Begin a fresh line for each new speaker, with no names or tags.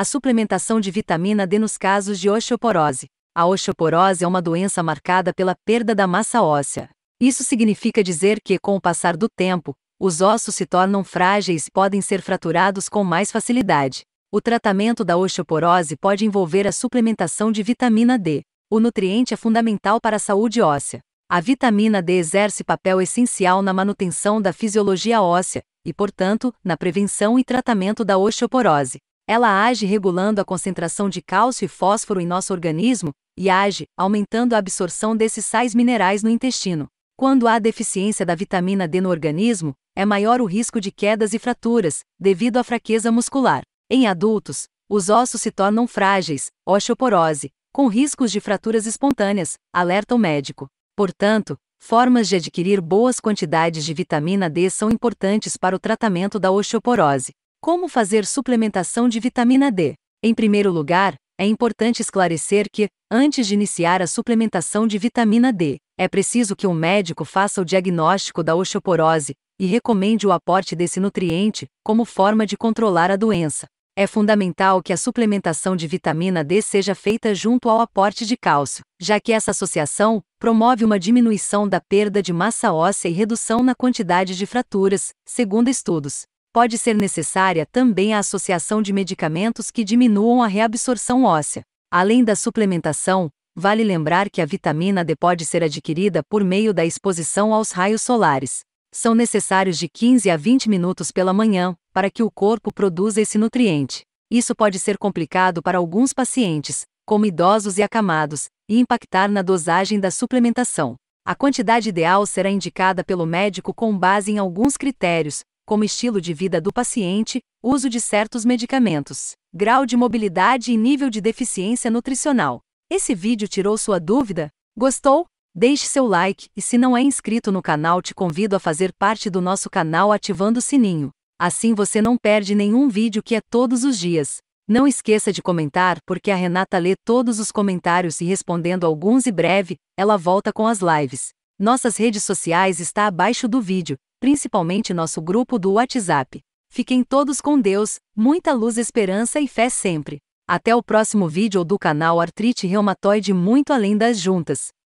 a suplementação de vitamina D nos casos de osteoporose. A osteoporose é uma doença marcada pela perda da massa óssea. Isso significa dizer que, com o passar do tempo, os ossos se tornam frágeis e podem ser fraturados com mais facilidade. O tratamento da osteoporose pode envolver a suplementação de vitamina D. O nutriente é fundamental para a saúde óssea. A vitamina D exerce papel essencial na manutenção da fisiologia óssea e, portanto, na prevenção e tratamento da osteoporose. Ela age regulando a concentração de cálcio e fósforo em nosso organismo e age aumentando a absorção desses sais minerais no intestino. Quando há deficiência da vitamina D no organismo, é maior o risco de quedas e fraturas, devido à fraqueza muscular. Em adultos, os ossos se tornam frágeis, osteoporose, com riscos de fraturas espontâneas, alerta o médico. Portanto, formas de adquirir boas quantidades de vitamina D são importantes para o tratamento da osteoporose. Como fazer suplementação de vitamina D? Em primeiro lugar, é importante esclarecer que, antes de iniciar a suplementação de vitamina D, é preciso que um médico faça o diagnóstico da osteoporose e recomende o aporte desse nutriente como forma de controlar a doença. É fundamental que a suplementação de vitamina D seja feita junto ao aporte de cálcio, já que essa associação promove uma diminuição da perda de massa óssea e redução na quantidade de fraturas, segundo estudos pode ser necessária também a associação de medicamentos que diminuam a reabsorção óssea. Além da suplementação, vale lembrar que a vitamina D pode ser adquirida por meio da exposição aos raios solares. São necessários de 15 a 20 minutos pela manhã para que o corpo produza esse nutriente. Isso pode ser complicado para alguns pacientes, como idosos e acamados, e impactar na dosagem da suplementação. A quantidade ideal será indicada pelo médico com base em alguns critérios, como estilo de vida do paciente, uso de certos medicamentos, grau de mobilidade e nível de deficiência nutricional. Esse vídeo tirou sua dúvida? Gostou? Deixe seu like e se não é inscrito no canal, te convido a fazer parte do nosso canal ativando o sininho. Assim você não perde nenhum vídeo que é todos os dias. Não esqueça de comentar, porque a Renata lê todos os comentários e respondendo alguns e breve, ela volta com as lives. Nossas redes sociais está abaixo do vídeo principalmente nosso grupo do WhatsApp. Fiquem todos com Deus, muita luz, esperança e fé sempre. Até o próximo vídeo do canal Artrite Reumatoide Muito Além das Juntas.